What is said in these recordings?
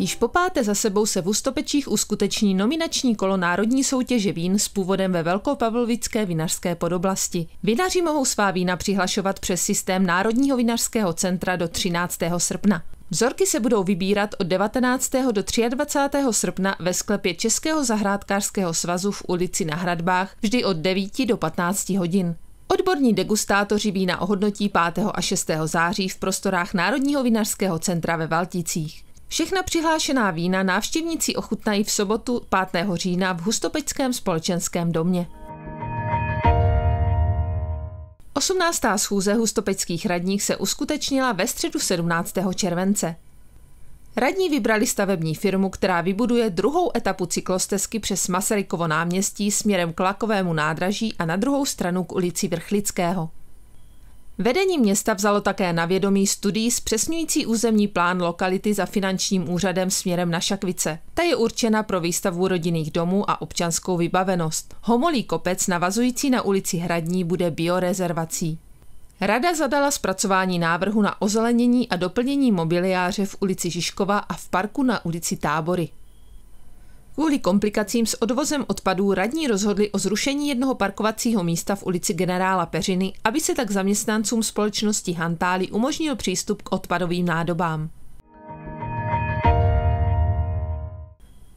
Již po páté za sebou se v Ústopečích uskuteční nominační kolo Národní soutěže vín s původem ve Velkopavlovické vinařské podoblasti. Vinaři mohou svá vína přihlašovat přes systém Národního vinařského centra do 13. srpna. Vzorky se budou vybírat od 19. do 23. srpna ve sklepě Českého zahrádkářského svazu v ulici na Hradbách vždy od 9 do 15 hodin. Odborní degustátoři vína ohodnotí 5. a 6. září v prostorách Národního vinařského centra ve Valticích. Všechna přihlášená vína návštěvníci ochutnají v sobotu 5. října v Hustopeckém společenském domě. 18. schůze hustopeckých radních se uskutečnila ve středu 17. července. Radní vybrali stavební firmu, která vybuduje druhou etapu cyklostezky přes Masarykovo náměstí směrem k Lakovému nádraží a na druhou stranu k ulici Vrchlického. Vedení města vzalo také na vědomí studii zpřesňující územní plán lokality za finančním úřadem směrem na Šakvice. Ta je určena pro výstavu rodinných domů a občanskou vybavenost. Homolí kopec navazující na ulici Hradní bude biorezervací. Rada zadala zpracování návrhu na ozelenění a doplnění mobiliáře v ulici Žižkova a v parku na ulici Tábory. Kvůli komplikacím s odvozem odpadů radní rozhodli o zrušení jednoho parkovacího místa v ulici generála Peřiny, aby se tak zaměstnancům společnosti Hantáli umožnil přístup k odpadovým nádobám.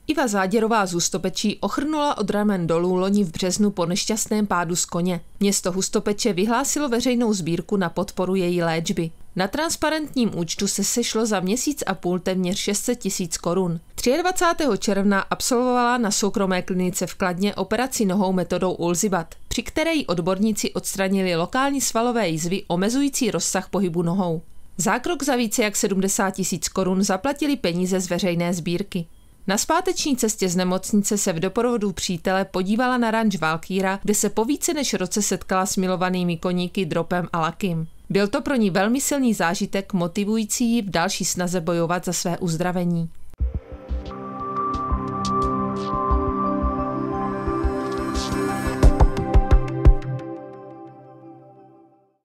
Iva Záděrová z Hustopečí ochrnula od ramen dolů loni v březnu po nešťastném pádu z koně. Město Hustopeče vyhlásilo veřejnou sbírku na podporu její léčby. Na transparentním účtu se sešlo za měsíc a půl téměř 600 tisíc korun. 23. června absolvovala na soukromé klinice v Kladně operaci nohou metodou Ulzibat, při které jí odborníci odstranili lokální svalové jizvy omezující rozsah pohybu nohou. Zákrok za více jak 70 tisíc korun zaplatili peníze z veřejné sbírky. Na zpáteční cestě z nemocnice se v doprovodu přítele podívala na ranč Valkýra, kde se po více než roce setkala s milovanými koníky Dropem a Lakim. Byl to pro ní velmi silný zážitek, motivující ji v další snaze bojovat za své uzdravení.